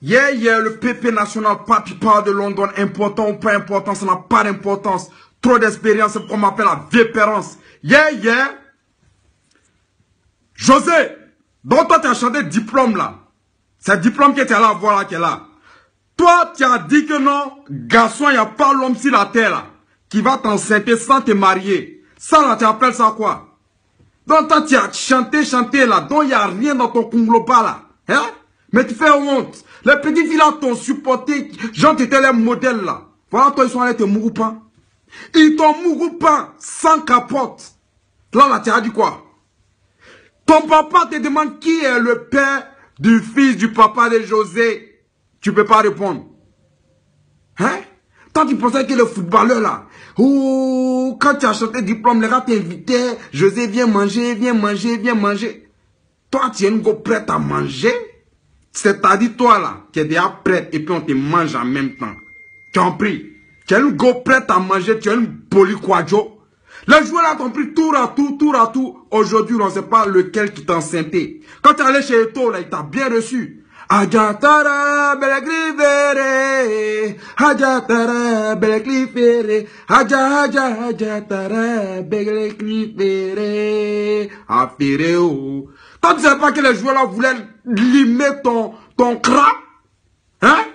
yeah, yeah, le PP national, papy parle de London, important ou pas important, ça n'a pas d'importance. Trop d'expérience, c'est qu'on m'appelle la vépérance. Hier, yeah, José, donc toi, tu as chanté diplôme là. C'est le diplôme qui as là, voilà, qui est là. Toi, tu as dit que non, garçon, il n'y a pas l'homme sur la terre là, qui va t'enceinte sans te marier. Ça là, tu appelles ça quoi Donc toi, tu as chanté, chanté là, donc il n'y a rien dans ton pas là. Hein mais tu fais honte. Les petits filles t'ont supporté. Jean, tu étais les modèles là. Voilà, toi, ils sont allés te pas. Ils t'ont pas sans capote. Là, là, tu as dit quoi Ton papa te demande qui est le père du fils du papa de José. Tu peux pas répondre. Hein Tant tu pensais que le footballeur là, Ou quand tu as chanté diplôme, les gars t'invitaient, José, viens manger, viens manger, viens manger. Toi, tu es une go prête à manger c'est-à-dire toi là, tu es déjà prête et puis on te mange en même temps. Tu as pris. Tu es une go prête à manger, tu es une polyquadjo. Les joueurs là t'ont pris tour à tour, tour à tour. Aujourd'hui, on ne sait pas lequel qui t'a enceinté. Quand tu es allé chez Eto, là, il t'a bien reçu. Ajatara beleglifere, ajatara Adja, aja aja ajatara beleglifere, affireo. Toi tu sais pas que les joueurs là voulaient limer ton, ton cra, hein?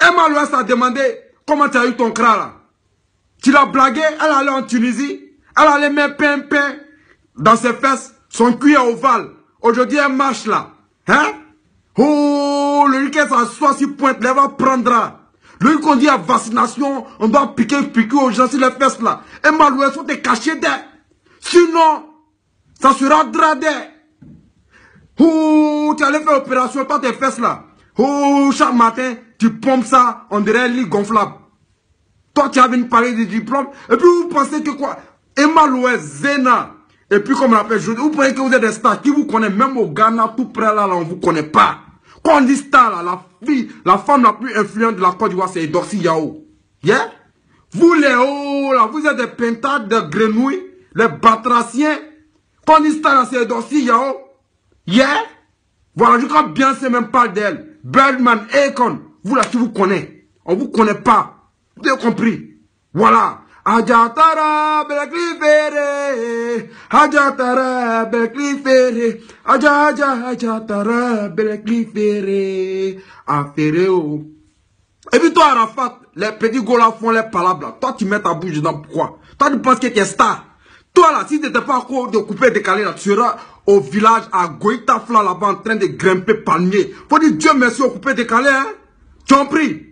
Emma Louest a demandé comment tu as eu ton cra là. Tu l'as blagué, elle allait en Tunisie, elle allait mettre pain pain dans ses fesses, son cuir est ovale. Aujourd'hui elle marche là, hein? Oh, le lui qui ça soit sur pointe, là, va prendre. Lui qu'on dit à vaccination, on doit piquer, piquer aux gens sur les fesses là. Et maloué, sont des cachets Sinon, ça sera dradé. Oh, tu allais faire opération par tes fesses là. Oh, chaque matin, tu pompes ça, on dirait un lit gonflable. Toi, tu as une parler de diplôme, et puis vous pensez que quoi Emma Loué, Zena, et puis, comme on l'appelle, vous pensez que vous êtes des stars. Qui vous connaissent même au Ghana, tout près là, là on ne vous connaît pas. Quand dit là, la fille, la femme la plus influente de la Côte d'Ivoire, c'est Dorsi Yao. Yeah? Vous, les hauts, là, vous êtes des pentades, de grenouilles, les batraciens. Quand dit star, là, c'est Dorsi Yao. Yeah? Voilà, je crois bien, c'est même pas d'elle. Birdman, Akon, vous là, qui vous connaissez. On vous connaît pas. Vous avez compris. Voilà. Ajatara Belklifere, Ajatara Belklifere, Aja Aja Ajatara fere, Aféreo. Et puis toi, Arafat, les petits gars font les palabres là. Toi, tu mets ta bouche dedans, pourquoi Toi, tu penses que tu es star. Toi là, si tu n'étais pas encore de couper décalé là, tu seras au village à Goïtafla là-bas en train de grimper palmier. Faut dire Dieu merci au des décalé, hein Tu en prie.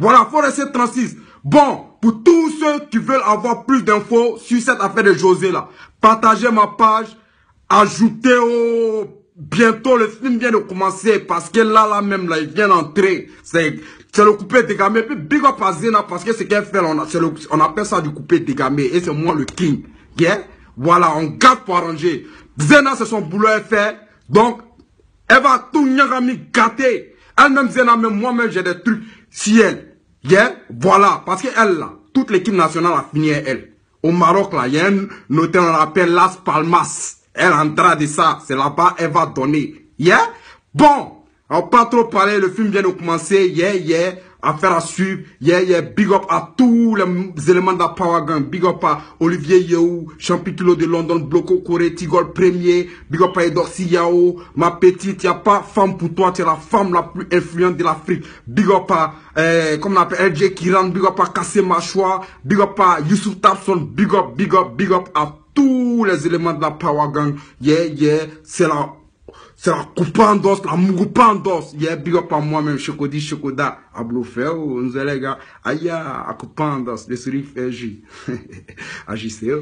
Voilà, faut rester 36. Bon, pour tous ceux qui veulent avoir plus d'infos sur cette affaire de José là, partagez ma page, ajoutez au... Bientôt le film vient de commencer parce que là, là même, là, il vient d'entrer. C'est le coupé dégamé. Puis big up à Zena parce que c'est qu'elle fait, on, on appelle ça du coupé dégamé. Et c'est moi le king. Yeah? Voilà, on garde pour arranger. Zena, c'est son boulot, elle fait. Donc, elle va tout gâter. Elle-même, Zena, même moi-même, j'ai des trucs. Si elle, Yeah, voilà, parce qu'elle, là, toute l'équipe nationale a fini elle. Au Maroc, là, il y a un l'appelle Las Palmas. Elle entra de ça, c'est là-bas, elle va donner. Yeah? Bon, on pas trop parler, le film vient de commencer, yeah, yeah. Affaire à suivre. Yeah, yeah. Big up à tous les éléments de la Power Gang. Big up à Olivier Yeou, champion kilo de London, Bloco Corée, Tigol Premier. Big up à Edorsi Yao. Ma petite, y a pas femme pour toi. Tu es la femme la plus influente de l'Afrique. Big up à, euh, comme on appelle LJ Kiran. Big up à Cassé Mâchoire. Big up à Youssouf Tapson. Big up, big up, big up à tous les éléments de la Power Gang. Yeah, yeah. C'est la c'est la coupandos, la moupandos. Y big up à moi-même, Chocodi, Chocoda, gars, aïe, à coupandos, les serifs, Agi. Agissez.